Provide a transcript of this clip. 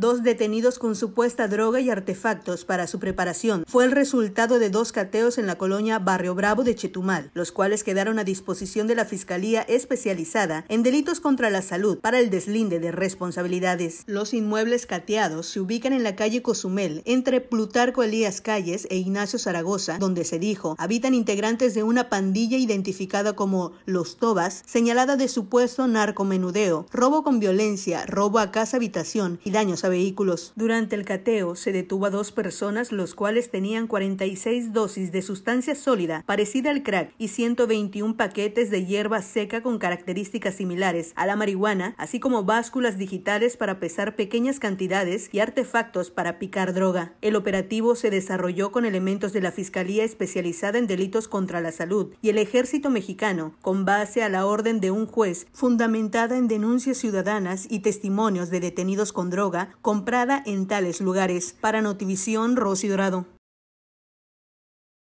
dos detenidos con supuesta droga y artefactos para su preparación fue el resultado de dos cateos en la colonia Barrio Bravo de Chetumal, los cuales quedaron a disposición de la Fiscalía Especializada en Delitos contra la Salud para el deslinde de responsabilidades. Los inmuebles cateados se ubican en la calle Cozumel, entre Plutarco Elías Calles e Ignacio Zaragoza, donde se dijo habitan integrantes de una pandilla identificada como Los Tobas, señalada de supuesto narcomenudeo, robo con violencia, robo a casa habitación y daños a vehículos. Durante el cateo se detuvo a dos personas, los cuales tenían 46 dosis de sustancia sólida parecida al crack y 121 paquetes de hierba seca con características similares a la marihuana, así como básculas digitales para pesar pequeñas cantidades y artefactos para picar droga. El operativo se desarrolló con elementos de la Fiscalía especializada en delitos contra la salud y el Ejército mexicano, con base a la orden de un juez fundamentada en denuncias ciudadanas y testimonios de detenidos con droga, comprada en tales lugares. Para Notivisión, Rosy Dorado.